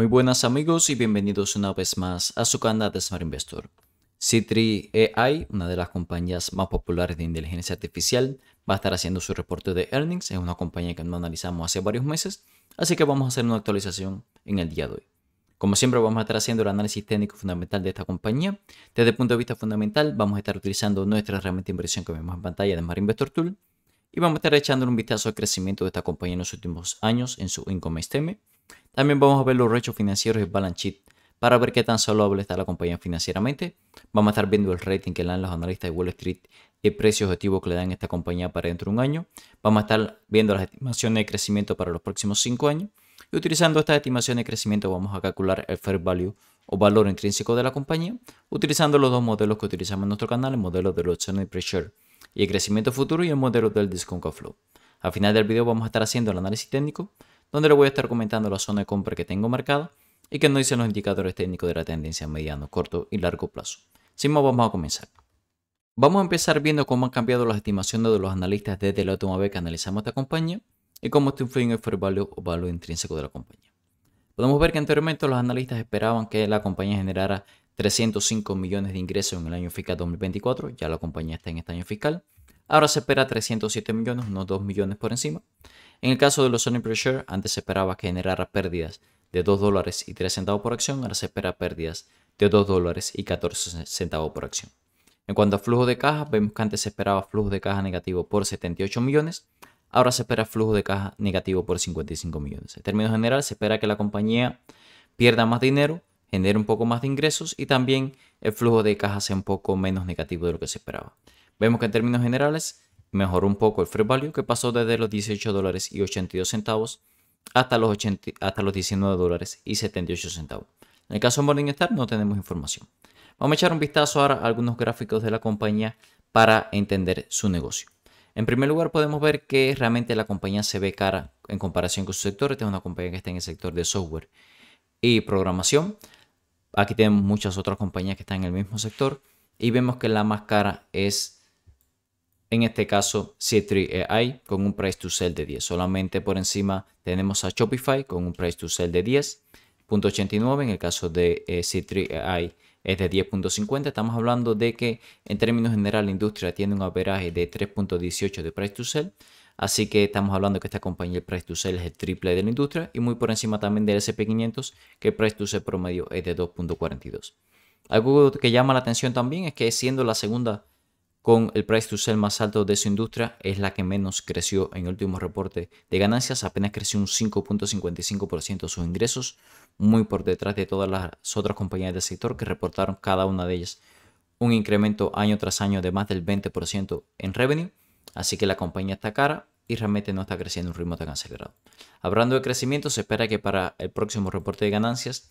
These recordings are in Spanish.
Muy buenas amigos y bienvenidos una vez más a su canal de Smart Investor. Citri AI, una de las compañías más populares de inteligencia artificial, va a estar haciendo su reporte de earnings. Es una compañía que no analizamos hace varios meses, así que vamos a hacer una actualización en el día de hoy. Como siempre vamos a estar haciendo el análisis técnico fundamental de esta compañía. Desde el punto de vista fundamental vamos a estar utilizando nuestra herramienta de inversión que vemos en pantalla de Smart Investor Tool y vamos a estar echando un vistazo al crecimiento de esta compañía en los últimos años en su income statement también vamos a ver los rechos financieros y balance sheet para ver qué tan saludable está la compañía financieramente. Vamos a estar viendo el rating que le dan los analistas de Wall Street y el precio objetivo que le dan a esta compañía para dentro de un año. Vamos a estar viendo las estimaciones de crecimiento para los próximos cinco años. Y utilizando estas estimaciones de crecimiento vamos a calcular el fair value o valor intrínseco de la compañía, utilizando los dos modelos que utilizamos en nuestro canal, el modelo del optional y Pressure y el crecimiento futuro y el modelo del discount flow. Al final del video vamos a estar haciendo el análisis técnico donde le voy a estar comentando la zona de compra que tengo marcada y que nos dicen los indicadores técnicos de la tendencia a mediano, corto y largo plazo. Sin más, vamos a comenzar. Vamos a empezar viendo cómo han cambiado las estimaciones de los analistas desde la última vez que analizamos esta compañía y cómo esto influye en el fair o valor intrínseco de la compañía. Podemos ver que anteriormente los analistas esperaban que la compañía generara 305 millones de ingresos en el año fiscal 2024, ya la compañía está en este año fiscal. Ahora se espera 307 millones, no 2 millones por encima. En el caso de los Sony Pressure, antes se esperaba que generara pérdidas de 2 dólares y 3 centavos por acción, ahora se espera pérdidas de 2 dólares y 14 centavos por acción. En cuanto a flujo de caja, vemos que antes se esperaba flujo de caja negativo por 78 millones, ahora se espera flujo de caja negativo por 55 millones. En términos generales, se espera que la compañía pierda más dinero, genere un poco más de ingresos y también el flujo de caja sea un poco menos negativo de lo que se esperaba. Vemos que en términos generales mejoró un poco el Free value que pasó desde los $18.82 dólares y hasta los, 80, hasta los 19 dólares y En el caso de Morningstar no tenemos información. Vamos a echar un vistazo ahora a algunos gráficos de la compañía para entender su negocio. En primer lugar podemos ver que realmente la compañía se ve cara en comparación con su sector. Esta es una compañía que está en el sector de software y programación. Aquí tenemos muchas otras compañías que están en el mismo sector y vemos que la más cara es en este caso C3 AI con un price to sell de 10. Solamente por encima tenemos a Shopify con un price to sell de 10.89. En el caso de eh, Citri C3 AI es de 10.50. Estamos hablando de que en términos general la industria tiene un averaje de 3.18 de price to sell. Así que estamos hablando que esta compañía el price to sell es el triple de la industria y muy por encima también del SP500 que el price to sell promedio es de 2.42. Algo que llama la atención también es que siendo la segunda con el price to sell más alto de su industria, es la que menos creció en el último reporte de ganancias, apenas creció un 5.55% sus ingresos, muy por detrás de todas las otras compañías del sector que reportaron cada una de ellas un incremento año tras año de más del 20% en revenue, así que la compañía está cara y realmente no está creciendo en un ritmo tan acelerado. Hablando de crecimiento, se espera que para el próximo reporte de ganancias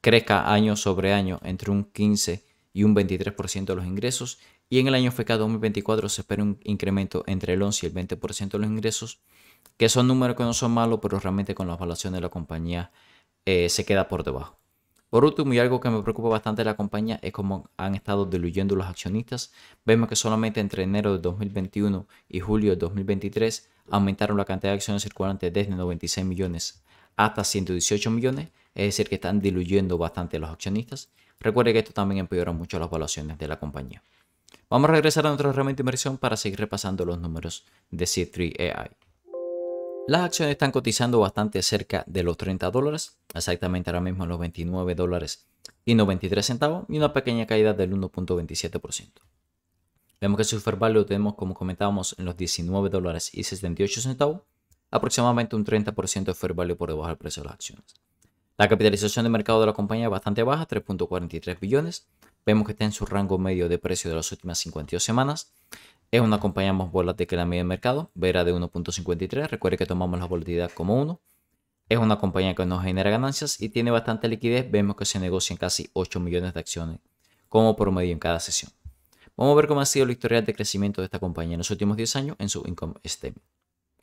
crezca año sobre año entre un 15 y un 23% de los ingresos y en el año fiscal 2024 se espera un incremento entre el 11 y el 20% de los ingresos, que son números que no son malos, pero realmente con las evaluación de la compañía eh, se queda por debajo. Por último, y algo que me preocupa bastante de la compañía es cómo han estado diluyendo los accionistas. Vemos que solamente entre enero de 2021 y julio de 2023 aumentaron la cantidad de acciones circulantes desde 96 millones hasta 118 millones, es decir, que están diluyendo bastante los accionistas. Recuerde que esto también empeora mucho las evaluaciones de la compañía. Vamos a regresar a nuestra herramienta de inversión para seguir repasando los números de C3AI. Las acciones están cotizando bastante cerca de los 30 dólares, exactamente ahora mismo en los $29.93 dólares y una pequeña caída del 1.27%. Vemos que su fair value lo tenemos como comentábamos en los 19 dólares aproximadamente un 30% de fair value por debajo del precio de las acciones. La capitalización de mercado de la compañía es bastante baja, 3.43 billones, vemos que está en su rango medio de precio de las últimas 52 semanas. Es una compañía más volátil que la media de mercado, vera de 1.53, recuerde que tomamos la volatilidad como 1. Es una compañía que nos genera ganancias y tiene bastante liquidez, vemos que se negocian casi 8 millones de acciones como promedio en cada sesión. Vamos a ver cómo ha sido el historial de crecimiento de esta compañía en los últimos 10 años en su income statement.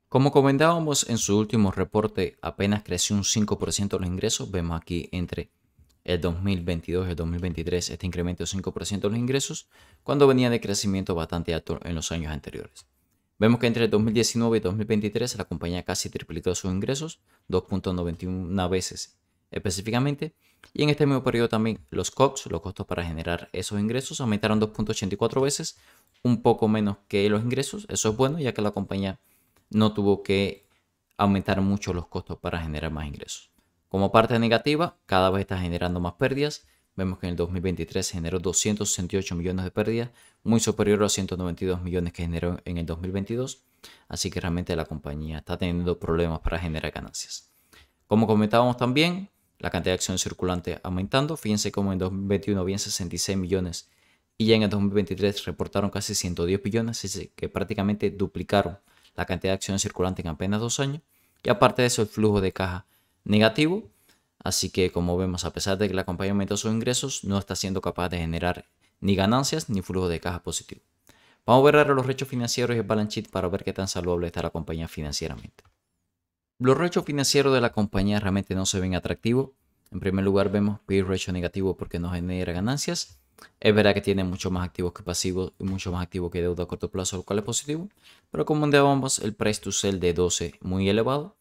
Como comentábamos en su último reporte, apenas creció un 5% los ingresos, vemos aquí entre el 2022 y el 2023 este incremento de 5% de los ingresos cuando venía de crecimiento bastante alto en los años anteriores. Vemos que entre el 2019 y 2023 la compañía casi triplicó sus ingresos, 2.91 veces específicamente, y en este mismo periodo también los COGS, los costos para generar esos ingresos, aumentaron 2.84 veces, un poco menos que los ingresos. Eso es bueno ya que la compañía no tuvo que aumentar mucho los costos para generar más ingresos. Como parte negativa, cada vez está generando más pérdidas. Vemos que en el 2023 generó 268 millones de pérdidas, muy superior a los 192 millones que generó en el 2022. Así que realmente la compañía está teniendo problemas para generar ganancias. Como comentábamos también, la cantidad de acciones circulantes aumentando. Fíjense cómo en 2021 habían 66 millones y ya en el 2023 reportaron casi 110 millones, que prácticamente duplicaron la cantidad de acciones circulantes en apenas dos años. Y aparte de eso, el flujo de caja negativo. Así que como vemos, a pesar de que la compañía aumentó sus ingresos, no está siendo capaz de generar ni ganancias ni flujo de caja positivo. Vamos a ver ahora los rechos financieros y el balance sheet para ver qué tan saludable está la compañía financieramente. Los rechos financieros de la compañía realmente no se ven atractivos. En primer lugar vemos P ratio negativo porque no genera ganancias. Es verdad que tiene mucho más activos que pasivos y mucho más activos que deuda a corto plazo, lo cual es positivo. Pero como vamos, el price to sell de 12 muy elevado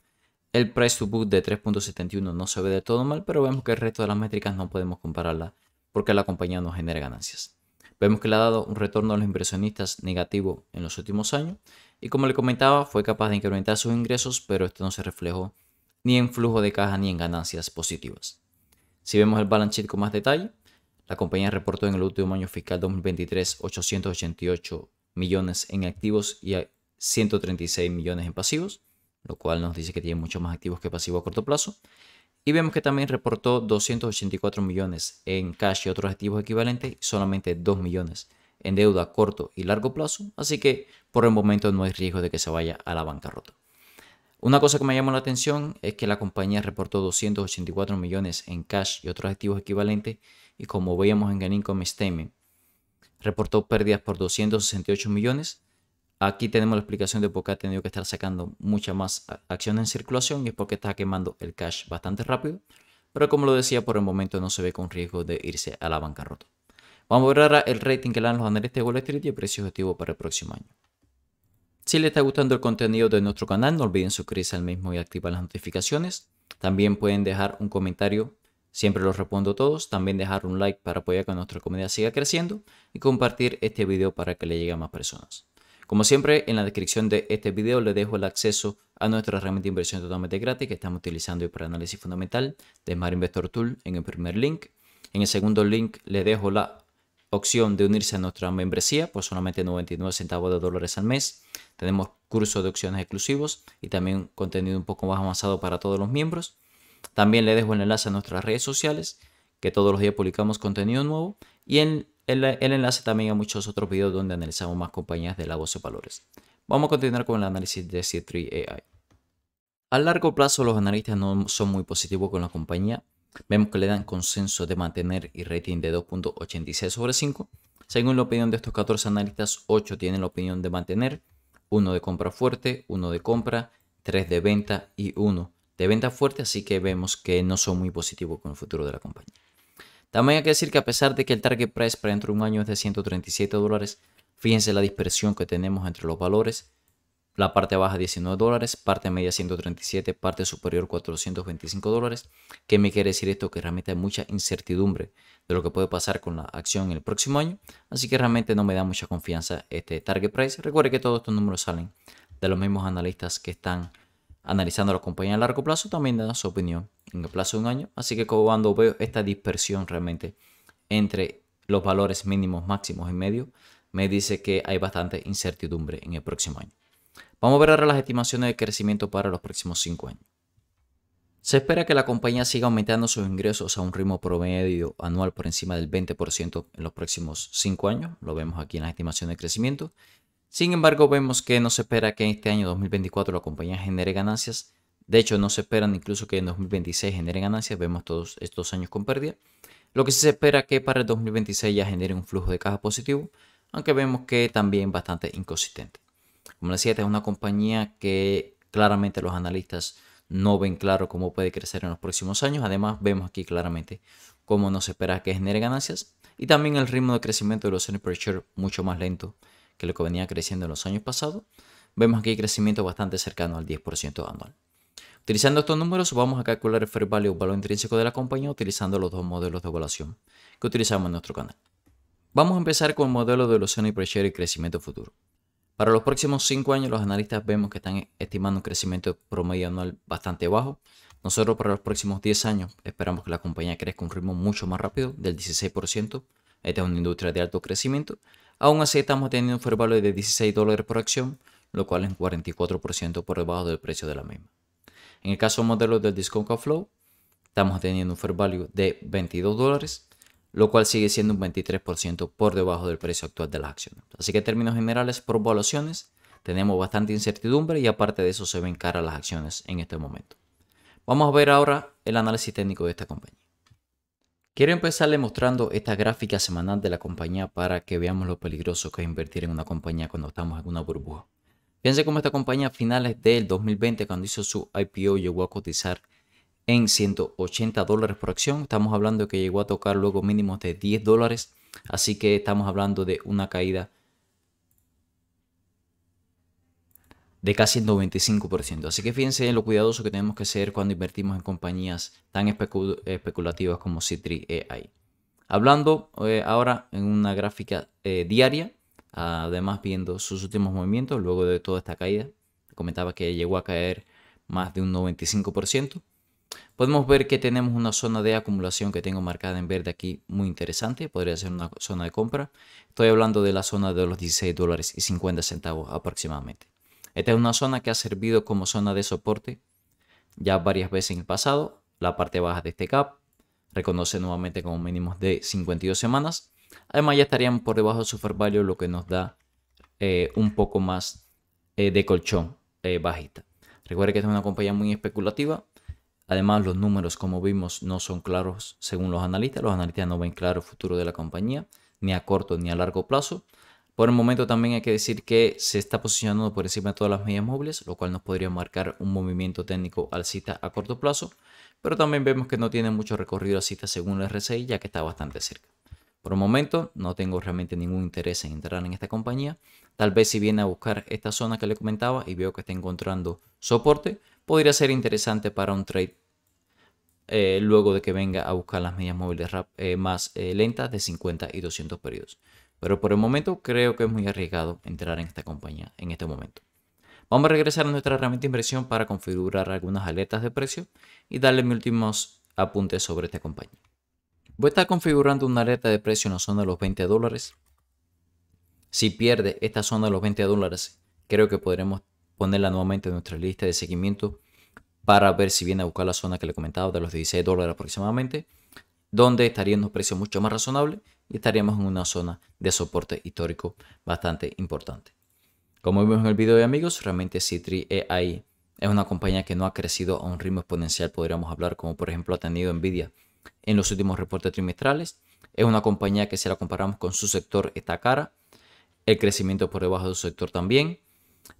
el price to book de 3.71 no se ve de todo mal, pero vemos que el resto de las métricas no podemos compararla porque la compañía no genera ganancias. Vemos que le ha dado un retorno a los inversionistas negativo en los últimos años y como le comentaba, fue capaz de incrementar sus ingresos, pero esto no se reflejó ni en flujo de caja ni en ganancias positivas. Si vemos el balance sheet con más detalle, la compañía reportó en el último año fiscal 2023 888 millones en activos y 136 millones en pasivos lo cual nos dice que tiene muchos más activos que pasivos a corto plazo. Y vemos que también reportó 284 millones en cash y otros activos equivalentes, solamente 2 millones en deuda a corto y largo plazo, así que por el momento no hay riesgo de que se vaya a la bancarrota. Una cosa que me llamó la atención es que la compañía reportó 284 millones en cash y otros activos equivalentes y como veíamos en el income statement, reportó pérdidas por 268 millones, Aquí tenemos la explicación de por qué ha tenido que estar sacando mucha más acción en circulación y es porque está quemando el cash bastante rápido. Pero como lo decía, por el momento no se ve con riesgo de irse a la bancarrota. Vamos a ver ahora el rating que le dan los analistas de Wall Street y el precio objetivo para el próximo año. Si les está gustando el contenido de nuestro canal, no olviden suscribirse al mismo y activar las notificaciones. También pueden dejar un comentario, siempre los respondo todos. También dejar un like para apoyar que nuestra comunidad siga creciendo y compartir este video para que le llegue a más personas. Como siempre, en la descripción de este video le dejo el acceso a nuestra herramienta de inversión totalmente gratis que estamos utilizando hoy para análisis fundamental de Smart Investor Tool en el primer link. En el segundo link le dejo la opción de unirse a nuestra membresía por solamente 99 centavos de dólares al mes. Tenemos cursos de opciones exclusivos y también contenido un poco más avanzado para todos los miembros. También le dejo el enlace a nuestras redes sociales, que todos los días publicamos contenido nuevo. Y en el, enlace también a muchos otros videos donde analizamos más compañías de la bolsa de valores. Vamos a continuar con el análisis de C3 AI. A largo plazo los analistas no son muy positivos con la compañía. Vemos que le dan consenso de mantener y rating de 2.86 sobre 5. Según la opinión de estos 14 analistas, 8 tienen la opinión de mantener, 1 de compra fuerte, 1 de compra, 3 de venta y 1 de venta fuerte, así que vemos que no son muy positivos con el futuro de la compañía. También hay que decir que a pesar de que el target price para dentro de un año es de 137 dólares, fíjense la dispersión que tenemos entre los valores. La parte baja 19 dólares, parte media 137, parte superior 425 dólares. ¿Qué me quiere decir esto? Que realmente hay mucha incertidumbre de lo que puede pasar con la acción en el próximo año. Así que realmente no me da mucha confianza este target price. Recuerde que todos estos números salen de los mismos analistas que están analizando la compañía a largo plazo, también dan su opinión en el plazo de un año. Así que cuando veo esta dispersión realmente entre los valores mínimos, máximos y medios, me dice que hay bastante incertidumbre en el próximo año. Vamos a ver ahora las estimaciones de crecimiento para los próximos 5 años. Se espera que la compañía siga aumentando sus ingresos a un ritmo promedio anual por encima del 20% en los próximos 5 años, lo vemos aquí en las estimaciones de crecimiento. Sin embargo, vemos que no se espera que en este año 2024 la compañía genere ganancias de hecho, no se esperan incluso que en 2026 genere ganancias, vemos todos estos años con pérdida. Lo que sí se espera que para el 2026 ya genere un flujo de caja positivo, aunque vemos que también bastante inconsistente. Como les decía, es una compañía que claramente los analistas no ven claro cómo puede crecer en los próximos años. Además, vemos aquí claramente cómo no se espera que genere ganancias y también el ritmo de crecimiento de los earnings mucho más lento que lo que venía creciendo en los años pasados. Vemos aquí crecimiento bastante cercano al 10% anual. Utilizando estos números vamos a calcular el fair value o valor intrínseco de la compañía utilizando los dos modelos de evaluación que utilizamos en nuestro canal. Vamos a empezar con el modelo de evolución y precio share y crecimiento futuro. Para los próximos 5 años los analistas vemos que están estimando un crecimiento promedio anual bastante bajo. Nosotros para los próximos 10 años esperamos que la compañía crezca con un ritmo mucho más rápido del 16%. Esta es una industria de alto crecimiento. Aún así estamos teniendo un fair value de 16 dólares por acción, lo cual es un 44% por debajo del precio de la misma. En el caso modelo del Discount Flow, estamos teniendo un fair value de 22 dólares, lo cual sigue siendo un 23% por debajo del precio actual de las acciones. Así que en términos generales, por evaluaciones, tenemos bastante incertidumbre y aparte de eso se ven caras las acciones en este momento. Vamos a ver ahora el análisis técnico de esta compañía. Quiero empezarle mostrando esta gráfica semanal de la compañía para que veamos lo peligroso que es invertir en una compañía cuando estamos en una burbuja. Fíjense cómo esta compañía a finales del 2020, cuando hizo su IPO, llegó a cotizar en 180 dólares por acción. Estamos hablando que llegó a tocar luego mínimos de 10 dólares. Así que estamos hablando de una caída de casi el 95%. Así que fíjense en lo cuidadoso que tenemos que ser cuando invertimos en compañías tan especulativas como Citri AI. Hablando eh, ahora en una gráfica eh, diaria, además viendo sus últimos movimientos luego de toda esta caída, comentaba que llegó a caer más de un 95%, podemos ver que tenemos una zona de acumulación que tengo marcada en verde aquí muy interesante, podría ser una zona de compra, estoy hablando de la zona de los 16 dólares y 50 centavos aproximadamente. Esta es una zona que ha servido como zona de soporte ya varias veces en el pasado, la parte baja de este cap, reconoce nuevamente como mínimos de 52 semanas Además ya estarían por debajo de su value, lo que nos da eh, un poco más eh, de colchón eh, bajista. Recuerde que es una compañía muy especulativa. Además, los números, como vimos, no son claros según los analistas. Los analistas no ven claro el futuro de la compañía, ni a corto ni a largo plazo. Por el momento también hay que decir que se está posicionando por encima de todas las medias móviles, lo cual nos podría marcar un movimiento técnico alcista a corto plazo, pero también vemos que no tiene mucho recorrido CITA según el RSI ya que está bastante cerca. Por el momento no tengo realmente ningún interés en entrar en esta compañía. Tal vez si viene a buscar esta zona que le comentaba y veo que está encontrando soporte, podría ser interesante para un trade eh, luego de que venga a buscar las medias móviles eh, más eh, lentas de 50 y 200 periodos. Pero por el momento creo que es muy arriesgado entrar en esta compañía en este momento. Vamos a regresar a nuestra herramienta de inversión para configurar algunas alertas de precio y darle mis últimos apuntes sobre esta compañía. Voy a estar configurando una alerta de precio en la zona de los 20 dólares. Si pierde esta zona de los 20 dólares, creo que podremos ponerla nuevamente en nuestra lista de seguimiento para ver si viene a buscar la zona que le comentaba de los 16 dólares aproximadamente, donde estarían los precios mucho más razonables y estaríamos en una zona de soporte histórico bastante importante. Como vimos en el video de amigos, realmente Citri es una compañía que no ha crecido a un ritmo exponencial, podríamos hablar, como por ejemplo ha tenido Nvidia en los últimos reportes trimestrales. Es una compañía que si la comparamos con su sector está cara. El crecimiento por debajo de su sector también.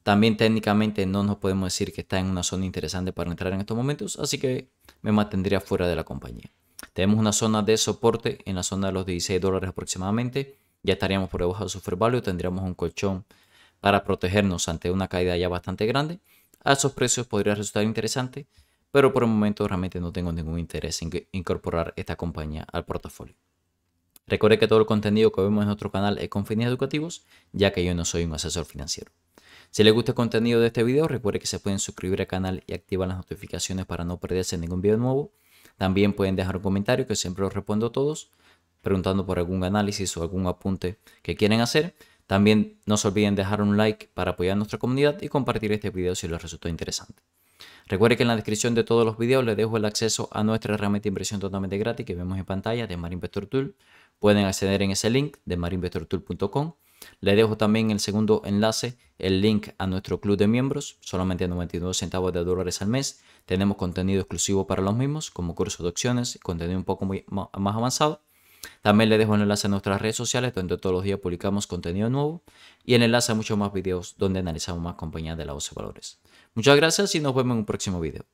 También técnicamente no nos podemos decir que está en una zona interesante para entrar en estos momentos, así que me mantendría fuera de la compañía. Tenemos una zona de soporte en la zona de los 16 dólares aproximadamente. Ya estaríamos por debajo de su fair value, tendríamos un colchón para protegernos ante una caída ya bastante grande. A esos precios podría resultar interesante pero por el momento realmente no tengo ningún interés en incorporar esta compañía al portafolio. Recuerde que todo el contenido que vemos en nuestro canal es con fines educativos, ya que yo no soy un asesor financiero. Si les gusta el contenido de este video, recuerde que se pueden suscribir al canal y activar las notificaciones para no perderse ningún video nuevo. También pueden dejar un comentario que siempre los respondo a todos, preguntando por algún análisis o algún apunte que quieren hacer. También no se olviden dejar un like para apoyar a nuestra comunidad y compartir este video si les resultó interesante. Recuerde que en la descripción de todos los videos les dejo el acceso a nuestra herramienta de impresión totalmente gratis que vemos en pantalla de marín Tool. Pueden acceder en ese link de marinvestortool.com. Les dejo también en el segundo enlace el link a nuestro club de miembros, solamente 99 centavos de dólares al mes. Tenemos contenido exclusivo para los mismos, como cursos de opciones, contenido un poco más avanzado. También les dejo el enlace a nuestras redes sociales, donde todos los días publicamos contenido nuevo, y el enlace a muchos más videos donde analizamos más compañías de la bolsa de valores. Muchas gracias y nos vemos en un próximo video.